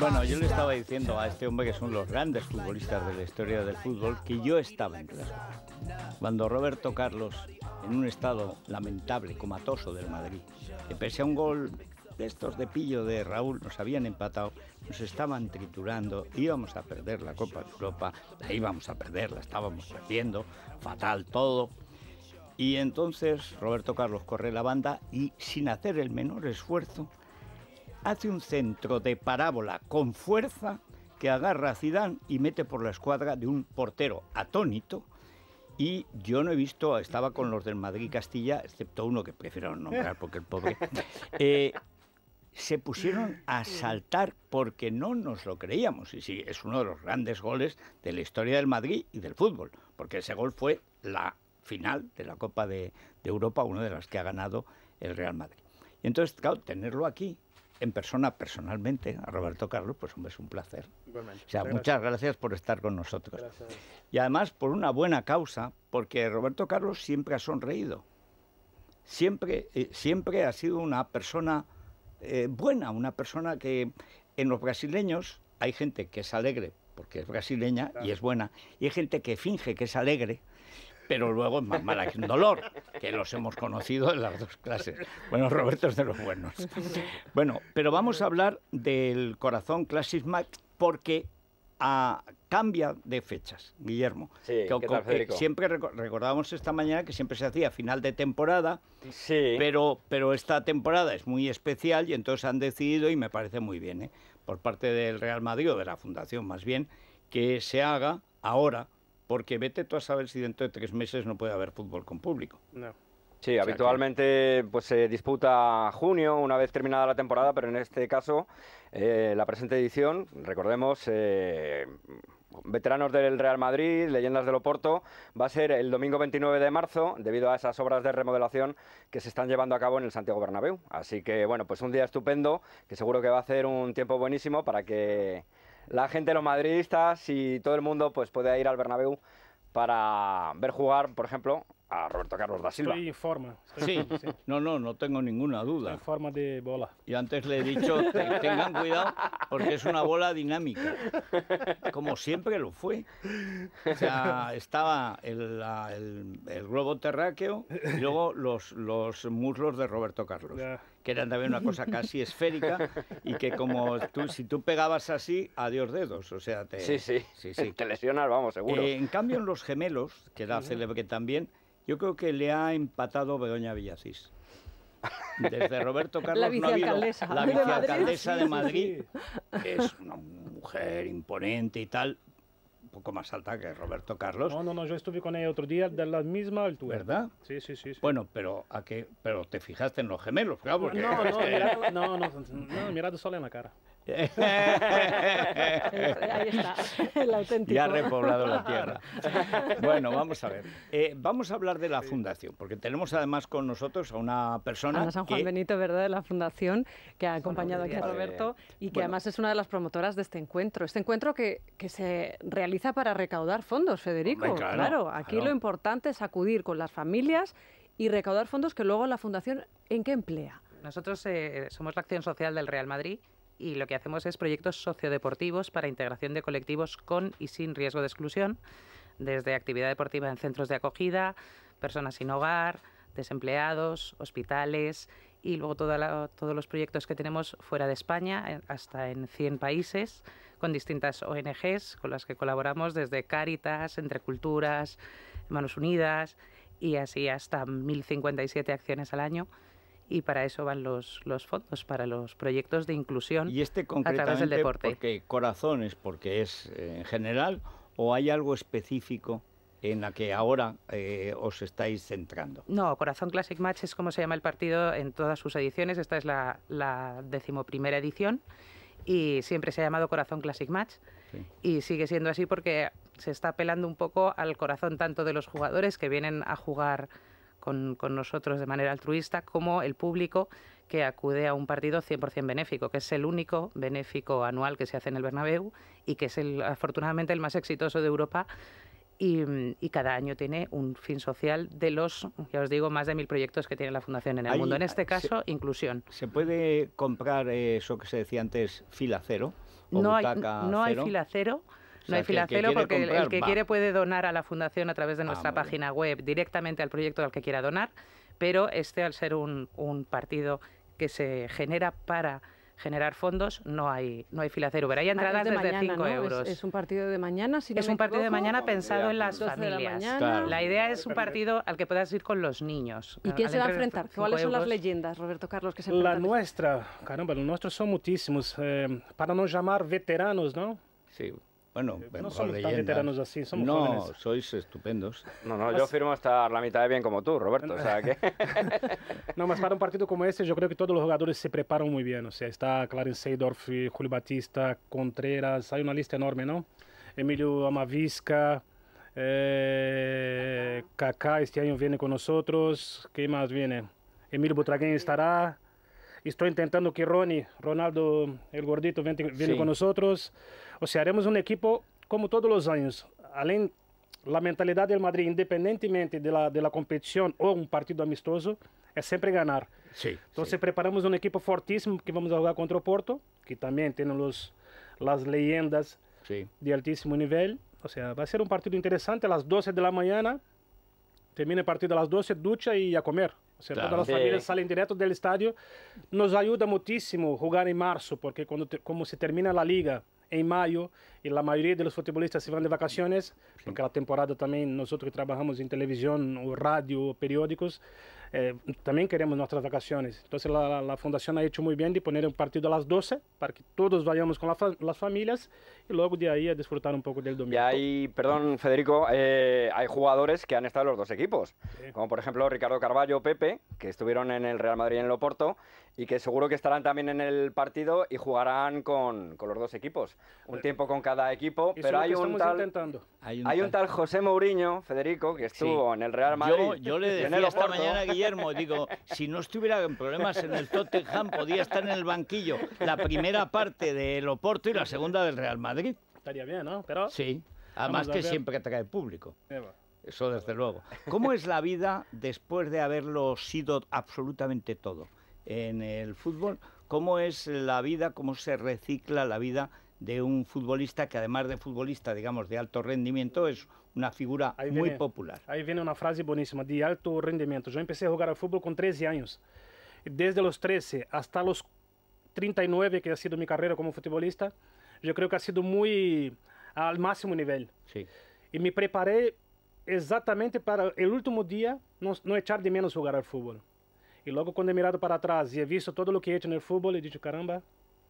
Bueno, yo le estaba diciendo a este hombre que son los grandes futbolistas de la historia del fútbol que yo estaba en clase. Cuando Roberto Carlos, en un estado lamentable, comatoso del Madrid, que pese a un gol de estos de pillo de Raúl, nos habían empatado, nos estaban triturando, íbamos a perder la Copa de Europa, la íbamos a perder, la estábamos perdiendo, fatal todo. Y entonces Roberto Carlos corre la banda y sin hacer el menor esfuerzo hace un centro de parábola con fuerza que agarra a Zidane y mete por la escuadra de un portero atónito. Y yo no he visto, estaba con los del Madrid Castilla, excepto uno que prefiero nombrar porque el pobre. Eh, se pusieron a saltar porque no nos lo creíamos. Y sí, es uno de los grandes goles de la historia del Madrid y del fútbol, porque ese gol fue la final de la Copa de, Europa, una de las que ha ganado el Real Madrid. Y entonces, claro, tenerlo aquí en persona, personalmente, a Roberto Carlos, pues hombre, es un placer. sea, muchas gracias por estar con nosotros. Y además por una buena causa, porque Roberto Carlos siempre ha sonreído. Siempre, eh, siempre ha sido una persona eh, buena, una persona que en los brasileños hay gente que es alegre porque es brasileña y es buena, y hay gente que finge que es alegre pero luego es más mala que un dolor, que los hemos conocido en las dos clases. Bueno, Roberto es de los buenos. Bueno, pero vamos a hablar del corazón Classic Max porque ah, cambia de fechas, Guillermo. Sí, que, siempre recordábamos esta mañana que siempre se hacía final de temporada, sí. pero, pero esta temporada es muy especial y entonces han decidido, y me parece muy bien, ¿eh? por parte del Real Madrid o de la Fundación más bien, que se haga ahora porque vete tú a saber si dentro de tres meses no puede haber fútbol con público. Sí, habitualmente pues se disputa junio una vez terminada la temporada, pero en este caso eh, la presente edición, recordemos, eh, veteranos del Real Madrid, leyendas del Oporto, va a ser el domingo 29 de marzo debido a esas obras de remodelación que se están llevando a cabo en el Santiago Bernabéu. Así que bueno, pues un día estupendo que seguro que va a ser un tiempo buenísimo para que la gente, los madridistas y todo el mundo pues puede ir al Bernabéu para ver jugar, por ejemplo, a Roberto Carlos da Silva. Estoy en forma. sí, no, no, no tengo ninguna duda. en forma de bola. Y antes le he dicho, tengan cuidado, porque es una bola dinámica, como siempre lo fue. O sea, estaba el, el, globo terráqueo y luego los, los muslos de Roberto Carlos que eran también una cosa casi esférica y que como tú, si tú pegabas así, adiós dedos, o sea, te, sí, sí. te lesionas, vamos, seguro. Eh, en cambio, en Los Gemelos, que era célebre también, yo creo que le ha empatado Begoña Villasís. Desde Roberto Carlos la no la vicealcaldesa de Madrid, de Madrid es una mujer imponente y tal, poco más alta que Roberto Carlos. No, no, no, yo estuve con ella otro día de la misma altura. ¿Verdad? Sí, sí, sí. Bueno, pero a qué, pero te fijaste en los gemelos, claro, porque... No, no, no, no, no, mirado solo en la cara. Ahí está, el auténtico. Ya ha repoblado la tierra. Bueno, vamos a ver. Eh, vamos a hablar de la fundación, porque tenemos además con nosotros a una persona. Ana San Juan Benito, ¿verdad? De la fundación, que ha acompañado aquí a Roberto y que además es una de las promotoras de este encuentro. Este encuentro que, se realiza para recaudar fondos, Federico. claro, aquí lo importante es acudir con las familias y recaudar fondos que luego la fundación, ¿en qué emplea? Nosotros eh, somos la acción social del Real Madrid y lo que hacemos es proyectos sociodeportivos para integración de colectivos con y sin riesgo de exclusión, desde actividad deportiva en centros de acogida, personas sin hogar, desempleados, hospitales y luego todos los proyectos que tenemos fuera de España, eh, hasta en 100 países, con distintas ONGs con las que colaboramos desde Cáritas, Entre Culturas, Manos Unidas y así hasta 1057 acciones al año y para eso van los, los fondos, para los proyectos de inclusión ¿Y este concretamente a través del deporte. Porque corazones, porque es eh, en general, o hay algo específico en la que ahora eh, os estáis centrando. No, Corazón Classic Match es como se llama el partido en todas sus ediciones. Esta es la, decimoprimera edición y siempre se ha llamado Corazón Classic Match. Y sigue siendo así porque se está apelando un poco al corazón tanto de los jugadores que vienen a jugar con, nosotros de manera altruista como el público que acude a un partido 100% benéfico, que es el único benéfico anual que se hace en el Bernabéu y que es el, afortunadamente el más exitoso de Europa y, cada año tiene un fin social de los, ya os digo, más de mil proyectos que tiene la Fundación en el mundo. En este caso, inclusión. ¿Se puede comprar eh, eso que se decía antes, fila cero? no, hay fila cero no hay filacelo porque el que quiere puede donar a la fundación a través de nuestra ah, página web directamente al proyecto al que quiera donar, pero este al ser un, partido que se genera para generar fondos, no hay, no hay filacero. Pero hay ah, entradas de desde 5 euros. Es, un partido de mañana, si no Es un partido de mañana pensado en las familias. La, la, idea es un partido al que puedas ir con los niños. ¿Y quién se va a enfrentar? ¿Cuáles son las leyendas, Roberto Carlos, que se La nuestra, caramba, los nuestros son muchísimos. Eh, para no llamar veteranos, ¿no? Sí. Bueno, eh, no somos leyendas. veteranos así, somos no, jóvenes. No, sois estupendos. No, no, yo firmo hasta la mitad de bien como tú, Roberto. o sea que... no, más para un partido como este yo creo que todos los jugadores se preparan muy bien. O sea, está Clarence Seydorf, Julio Batista, Contreras, hay una lista enorme, ¿no? Emilio Amavisca, eh, Kaká este año viene con nosotros. ¿Qué más viene? Emilio Butragueño estará. Estou intentando que Rony, Ronaldo, el gordito, venha, com nós. Ou seja, haremos um equipo como todos os anos. Além da mentalidade do Madrid, independentemente da de, competição ou um partido amistoso, é sempre ganhar. Sim. Então, sim. preparamos um equipo fortíssimo que vamos jogar contra o Porto, que também tem as leyendas de altíssimo nível. Ou seja, vai ser um partido interessante. Às 12 da manhã, termina o partido às 12, ducha e a comer sea, todas las familias é. salen directo del estadio. Nos ayuda muchísimo jugar en marzo, porque cuando te, como se termina la liga en mayo, y la mayoría de los futbolistas se van de vacaciones, porque la temporada también nosotros que trabajamos en televisión, o radio, o periódicos, eh, también queremos nuestras vacaciones. Entonces la, fundación ha hecho muy bien de poner un partido a las 12 para que todos vayamos con las familias y luego de ahí a disfrutar un poco del domingo. Y hay, perdón Federico, eh, hay jugadores que han estado en los dos equipos, como por ejemplo Ricardo Carballo, Pepe, que estuvieron en el Real Madrid y en el Oporto y que seguro que estarán también en el partido y jugarán con, con los dos equipos. Un eh, tiempo con cada cada equipo, pero hay un, tal, hay un, tal. José Mourinho, Federico, que estuvo en el Real Madrid. Yo, le decía esta mañana a Guillermo, digo, si no estuviera en problemas en el Tottenham, podía estar en el banquillo la primera parte del Oporto y la segunda del Real Madrid. Estaría bien, ¿no? Pero... Sí, además que siempre el público. Eso desde luego. ¿Cómo es la vida después de haberlo sido absolutamente todo en el fútbol? ¿Cómo es la vida? ¿Cómo se recicla la vida de un futbolista que además de futbolista, digamos, de alto rendimiento, es una figura muy popular. Ahí viene una frase buenísima, de alto rendimiento. Yo empecé a jugar al fútbol con 13 años. Desde los 13 hasta los 39, que ha sido mi carrera como futbolista, yo creo que ha sido muy al máximo nivel. Sí. Y me preparé exactamente para el último día no, no echar de menos jugar al fútbol. Y luego cuando he mirado para atrás y he visto todo lo que he hecho en el fútbol, he dicho, caramba,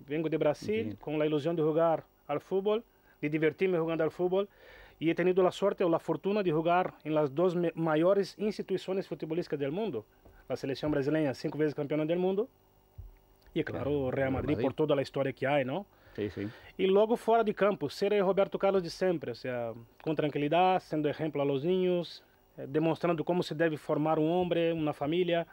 vengo de Brasil Entendi. com a ilusão de jogar ao futebol, de divertir-me jogando ao futebol. E he tenido a sorte ou a fortuna de jogar em las duas maiores instituições futebolísticas do mundo. A seleção brasileira, cinco vezes campeã do mundo, e claro, o Real Madrid, por toda a história que há, não? Sim, sim. E logo fora de campo, ser o Roberto Carlos de sempre, ou seja, com tranquilidade, sendo exemplo a los niños, eh, demonstrando como se deve formar um homem, uma família,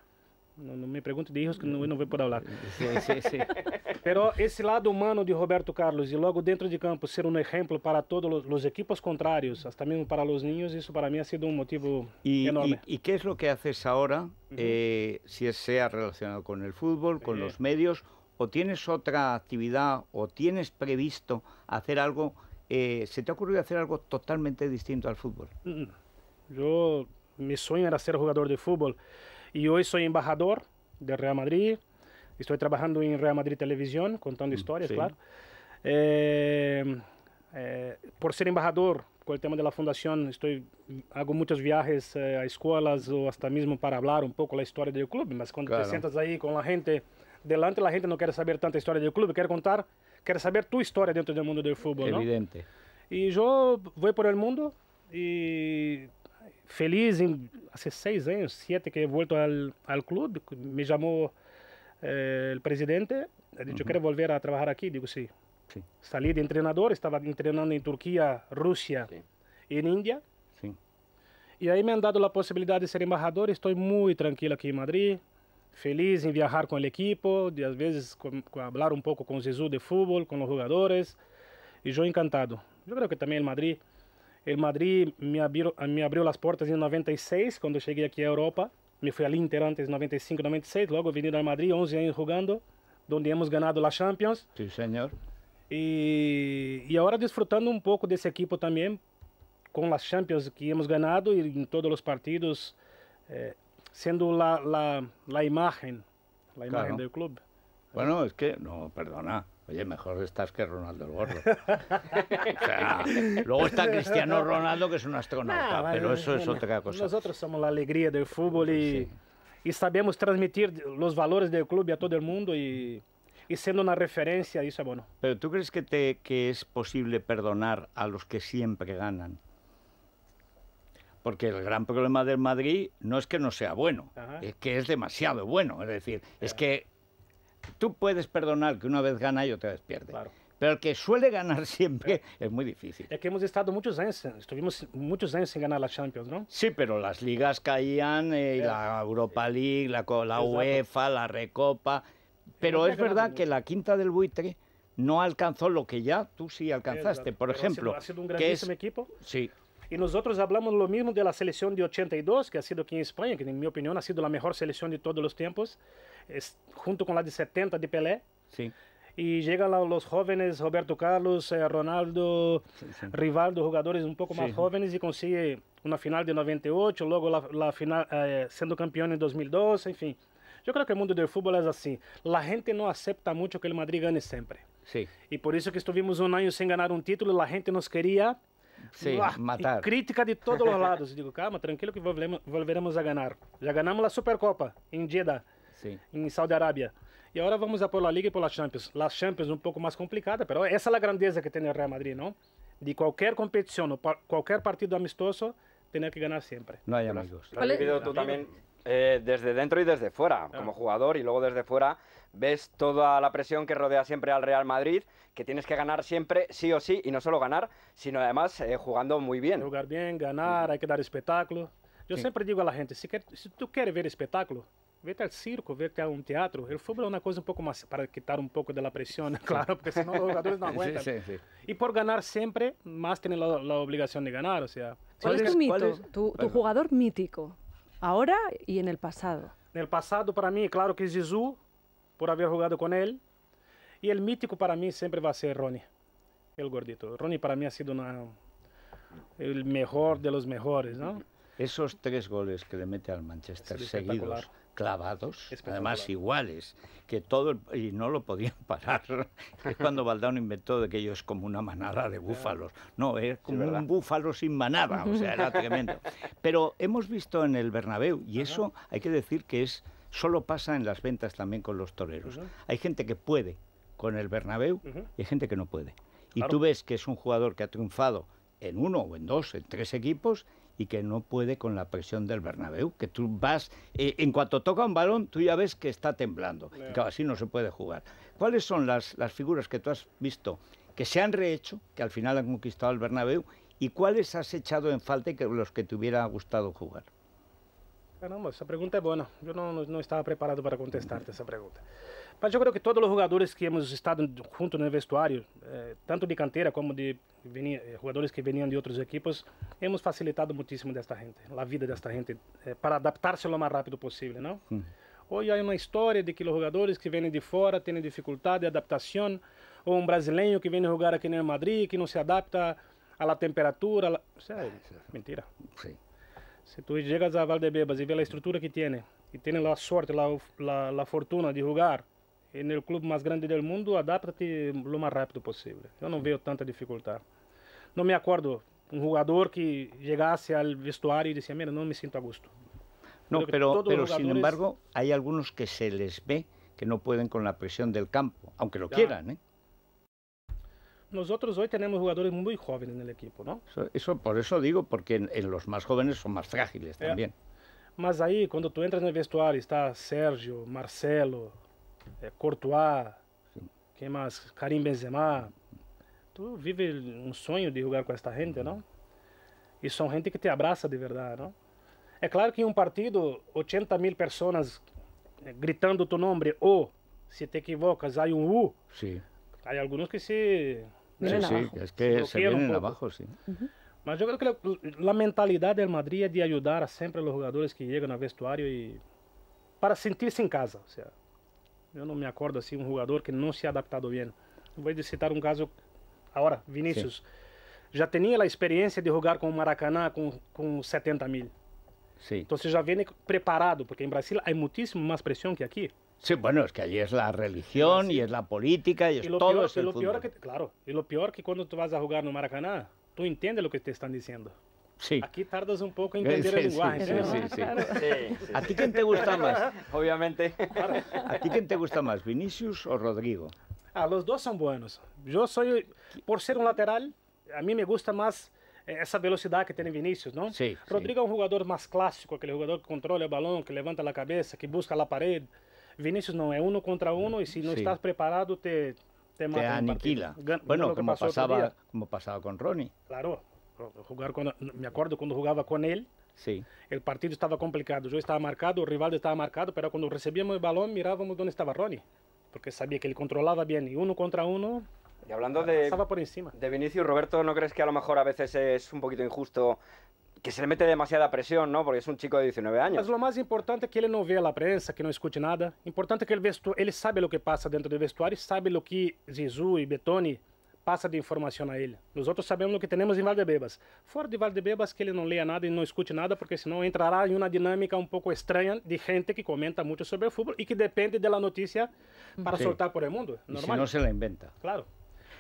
...no me pregunte de hijos que no voy voy por poder Pero ese lado humano de Roberto Carlos ...y luego dentro de campo ser un ejemplo... para todos los equipos contrarios... ...hasta mismo para los niños, ...eso para mí ha sido un motivo enorme. ¿Y, qué es lo que haces ahora, eh, si sea relacionado con el fútbol, con los medios, o tienes otra actividad, o tienes previsto hacer algo? Eh, ¿Se te ha ocurrido hacer algo totalmente distinto al fútbol? Mm, yo, mi sueño era ser jugador de fútbol. Y hoy soy embajador de Real Madrid. Estoy trabajando en Real Madrid Televisión, contando mm, historias, claro. Eh, eh, por ser embajador con el tema de la fundación, estoy, hago muchos viajes eh, a escuelas o hasta mismo para hablar un poco la historia del club. Pero cuando te sientas ahí con la gente delante, la gente no quiere saber tanta historia del club, quiere contar, quiere saber tu historia dentro del mundo del fútbol. Evidente. Y yo voy por el mundo y feliz em, há seis anos, siete que he ao ao clube, club, me chamou eh, presidente, ha dicho, uh -huh. a trabalhar aqui, Digo, sim. sí. de entrenador, estava entrenando em Turquia, Rússia, sí. y en India. Sí. me han dado a possibilidade de ser embajador, estou muito tranquilo aqui em Madrid, feliz em viajar com o equipo, de às vezes com, con hablar un poco con Jesus de futebol, com os jogadores, e eu encantado. Eu creio que também em Madrid El Madrid me abriu, me abriu as portas em 96, quando eu cheguei aqui à Europa. Me fui al Inter antes, 95, 96. Logo vim ao Madrid, 11 anos jogando, onde hemos ganado a Champions. Sim, senhor. E, e agora desfrutando um pouco desse equipo também, com as Champions que hemos ganado e em todos os partidos, eh, sendo a la, la, la imagem, la claro. do clube. Bueno, es que, no, perdona, Oye, mejor estás que Ronaldo el Gordo. luego está Cristiano Ronaldo, que es un astronauta, ah, pero eso es otra cosa. Nosotros somos la alegría del fútbol y, sabemos transmitir los valores del club a todo el mundo y, y siendo una referencia, eso bueno. Pero ¿tú crees que, te, que es posible perdonar a los que siempre ganan? Porque el gran problema del Madrid no es que no sea bueno, es que es demasiado bueno. Es decir, es que tú puedes perdonar que una vez gana y otra vez pierde. Pero el que suele ganar siempre es muy difícil. Es que hemos estado muchos años, estuvimos muchos años sin ganar la Champions, ¿no? Sí, pero las ligas caían, eh, y la Europa League, la, UEFA, la Recopa. Pero es verdad que la quinta del buitre no alcanzó lo que ya tú sí alcanzaste, por ejemplo. Ha sido, un grandísimo equipo. Sí. Y nosotros hablamos lo mismo de la selección de 82, que ha sido aquí en España, que en mi opinión ha sido la mejor selección de todos los tiempos. junto com a de 70 de Pelé. Sim. E chegam lá os jovens, Roberto Carlos, eh, Ronaldo, sim, sim. Rivaldo, jogadores um pouco mais jovens e consegue uma final de 98, logo a final eh, sendo campeão em 2012, enfim. Eu creio que o mundo do futebol é assim. A gente não aceita muito que o Madrid ganhe sempre. Sim. E por isso que estivemos um ano sem ganhar um título, a gente nos queria Sim, matar. Crítica de todos os lados. Eu digo, calma, tranquilo que volveremos, volveremos a ganhar. Já ganhamos a Supercopa em Jeddah. En em Saudi Arabia Y e ahora vamos a por La Liga y e por La Champions. La Champions un um poco más complicada, pero esa es la grandeza que tiene el Real Madrid, ¿no? De cualquier competición O cualquier partido amistoso, tener que ganar siempre. No hay amigos. Lo has vivido tú también eh, desde dentro y desde fuera, ah. como jugador y luego desde fuera. Ves toda la presión que rodea siempre al Real Madrid, que tienes que ganar siempre, sí o sí, y no solo ganar, sino además eh, jugando muy bien. Jugar bien, ganar, hay que dar espectáculo. Yo siempre digo a la gente, si tú quieres ver espectáculo, vete al circo, vete a un um teatro. El fútbol es una cosa un um poco más para quitar un um poco de la presión, claro, porque si no los jugadores no aguantan. Y e por ganar siempre, más tienen la, obligación de ganar, o sea. ¿Cuál, es tu mito? Tu, jugador mítico, ahora y en el pasado. En el pasado, para mí, claro que es Jesús, por haber jugado con él. Y el mítico para mí siempre va a ser Ronnie, el gordito. Ronnie para mí ha sido una, el mejor de los mejores, ¿no? Esos tres goles que le mete al Manchester seguidos clavados, además iguales, que todo y no lo podían parar. es cuando Valdano inventó de que ellos como una manada de búfalos. No, es como un búfalo sin manada, o sea, era tremendo. Pero hemos visto en el Bernabéu y eso hay que decir que es solo pasa en las ventas también con los toreros. Hay gente que puede con el Bernabéu y hay gente que no puede. Y tú ves que es un jugador que ha triunfado en uno o en dos, en tres equipos y que no puede con la presión del Bernabéu, que tú vas, eh, en cuanto toca un balón, tú ya ves que está temblando. así no se puede jugar. ¿Cuáles son las, las figuras que tú has visto que se han rehecho, que al final han conquistado el Bernabéu, y cuáles has echado en falta y que los que te hubiera gustado jugar? Caramba, esa pregunta es buena. Yo no estaba preparado para contestarte esa pregunta. Mas eu creio que todos os jogadores que hemos estado junto no vestuário, eh, tanto de canteira como de eh, jogadores que vinham de outros equipos, hemos facilitado muitíssimo desta gente, a vida desta gente, eh, para adaptar-se o mais rápido possível, não? Hum. Hoje há uma história de que os jogadores que vêm de fora têm dificuldade de adaptação, ou um brasileiro que vem jogar aqui no Madrid, que não se adapta à temperatura. sério, Isso é mentira. Sim. Se tu chegas a Valdebebas e vê a estrutura que tem, e tem a sorte, a, a, a fortuna de jogar En el club más grande del mundo, adapta lo más rápido posible Yo no veo tanta dificultad No me acuerdo un um jugador que Llegase al vestuario y e decía mira, no me siento a gusto. No, pero, pero sin embargo, hay algunos que se les ve que no pueden con la presión del campo, aunque lo quieran. ¿eh? Nosotros hoy tenemos jugadores muy jóvenes en el equipo, ¿no? Eso, por eso digo, porque en, los más jóvenes son más frágiles también. más ahí, cuando tú entras en el vestuario, está Sergio, Marcelo, é, Courtois, Sim. quem mais? Karim Benzema. Tu vive um sonho de jogar com esta gente, não? E são gente que te abraça de verdade, não? É claro que em um partido, 80 mil pessoas eh, gritando tu nome, ou se te equivocas, há um U. Sim. Há alguns que se. Sim, né? sim. abajo, es que se, se um abajo, sim. Uhum. Mas eu acho que a, mentalidade do Madrid é de ajudar sempre os jogadores que chegam no vestuário e para sentir-se em casa. Ou seja, eu não me acordo assim, um jogador que não se ha adaptado bem. Vou citar um caso agora, Vinícius. Já tinha a experiência de jogar com o Maracanã com, com 70 mil. Então você já vem preparado, porque em Brasil há muitíssimo mais pressão que aqui. Sí, bueno, es é que allí es é la religión e y é es la política y es todo peor, fútbol. Peor que, claro, y lo peor que quando tu vas a jugar no Maracanã, tu entiendes lo que te están diciendo. Aquí tardas un poco en entender eh, el lenguaje. ¿A ti quién te gusta más? Obviamente. ¿A ti quién te gusta más, Vinicius o Rodrigo? Ah, los dos son buenos. Yo soy, por ser un lateral, a mí me gusta más eh, Esa velocidad que tiene Vinicius no Sí. Rodrigo es un jugador más clásico Aquel jugador que controla el balón, que levanta la cabeza que busca la pared Vinicius no, es uno contra uno Y si no estás preparado te te, te aniquila. bueno, como pasaba con Ronnie Claro jugar con me acuerdo cuando jugaba con él, Sí. El partido estaba complicado. Yo estaba marcado, el rival estaba marcado, pero cuando recibíamos el balón mirábamos dónde estaba Ronnie. porque sabía que él controlaba bien y uno contra uno, Y hablando de, por encima. de Vinicius, Roberto, ¿no crees que a lo mejor a veces es un poquito injusto que se le mete demasiada presión, ¿no? Porque es un chico de 19 años. es lo más importante que él no vea la prensa, que no escuche nada. Importante es que el él sabe lo que pasa dentro del vestuario, sabe lo que Zizou y Betoni passa de informação a ele. Nós outros sabemos o que temos em Valdebebas. Fora de Valdebebas, que ele não leia nada e não escute nada, porque senão entrará em uma dinâmica um pouco estranha de gente que comenta muito sobre o futebol e que depende da notícia para soltar por o mundo. Normal. E se não se la inventa. Claro.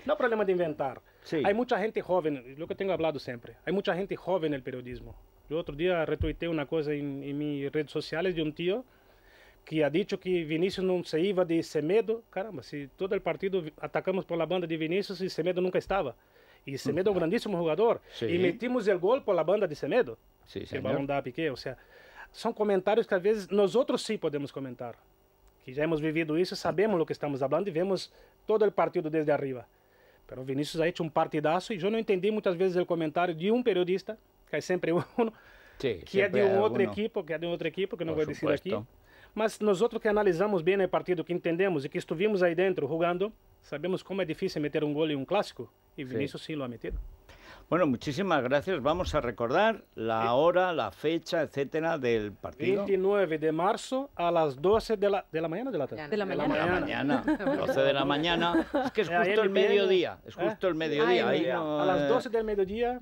Não é problema de inventar. Sim. Há muita gente jovem, o que eu tenho falado sempre. Há muita gente jovem no periodismo. Eu outro dia retuitei uma coisa em, em minhas redes sociais de um tio que ha dicho que Vinícius não se iba de Semedo. Caramba, se todo o partido atacamos pela banda de Vinícius e Semedo nunca estava. E Semedo é um uhum. grandíssimo jogador. E metimos o gol pela banda de Semedo. Sí, é o balão da Piquet. Ou seja, são comentários que às vezes nós outros sim podemos comentar. Que já hemos vivido isso, sabemos o que estamos falando e vemos todo o partido desde arriba. o Vinícius aí tinha um partidaço e eu não entendi muitas vezes o comentário de um periodista, que é sempre um, que é de um é outro equipo, que é de um outro equipo, que não vou dizer aqui. Mas nosotros que analizamos bien el partido, que entendemos y que estuvimos ahí dentro jugando, sabemos cómo es difícil meter un gol en un clásico. Y Vinicius sí lo ha metido. Bueno, muchísimas gracias. Vamos a recordar la hora, la fecha, etcétera, del partido. 29 de marzo a las 12 de la, mañana de la mañana. 12 de la mañana. Es que es justo el mediodía. Es justo el mediodía. a las 12 del mediodía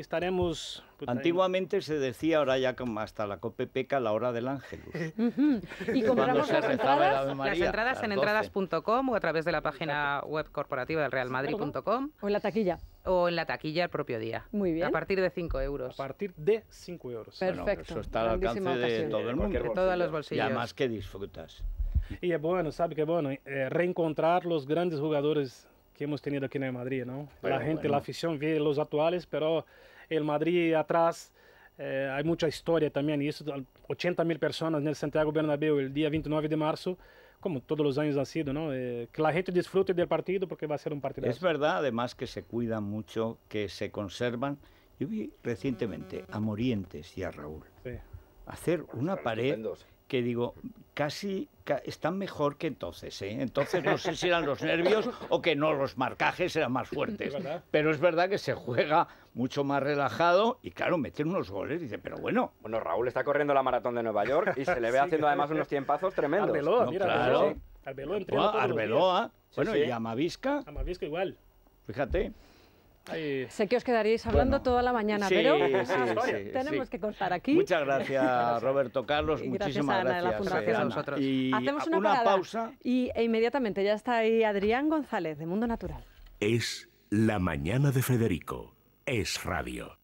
estaremos... Pues, Antiguamente se decía, ahora ya como hasta la cope peca, la hora del ángel. y compramos las entradas, entradas en entradas.com o a través de la página web corporativa del real madrid.com O en la taquilla. O en la taquilla el propio día. Muy bien. A partir de 5 euros. A partir de 5 euros. Perfecto. eso está al alcance de todo el mundo. De todos los bolsillos. que disfrutas. Y es bueno, sabe qué bueno, eh, reencontrar los grandes jugadores que hemos tenido aquí en Madrid, ¿no? la gente, la afición ve los actuales, pero el Madrid atrás eh, hay mucha historia también, y eso, 80.000 personas en el Santiago Bernabéu el día 29 de marzo, como todos los años ha sido, ¿no? Eh, que la gente disfrute del partido porque va a ser un partido. Es verdad, además, que se cuidan mucho, que se conservan. Yo vi recientemente a Morientes y a Raúl hacer una pared que digo, casi están mejor que entonces. ¿eh? Entonces no sé si eran los nervios o que no, los marcajes eran más fuertes. Pero es verdad que se juega mucho más relajado y claro, meter unos goles, dice, pero bueno. Bueno, Raúl está corriendo la maratón de Nueva York y se le ve haciendo además unos tiempazos tremendos. Arbeloa, mira, Arbeloa, Arbeloa, Bueno, y Amavisca. Amavisca igual. Fíjate. Sé que os quedaríais hablando toda la mañana, pero tenemos que cortar aquí. Muchas gracias, Roberto Carlos. muchísimas eh, gracias. A nosotros. Hacemos una, pausa. Y e inmediatamente ya está ahí Adrián González, de Mundo Natural. Es la mañana de Federico. Es radio.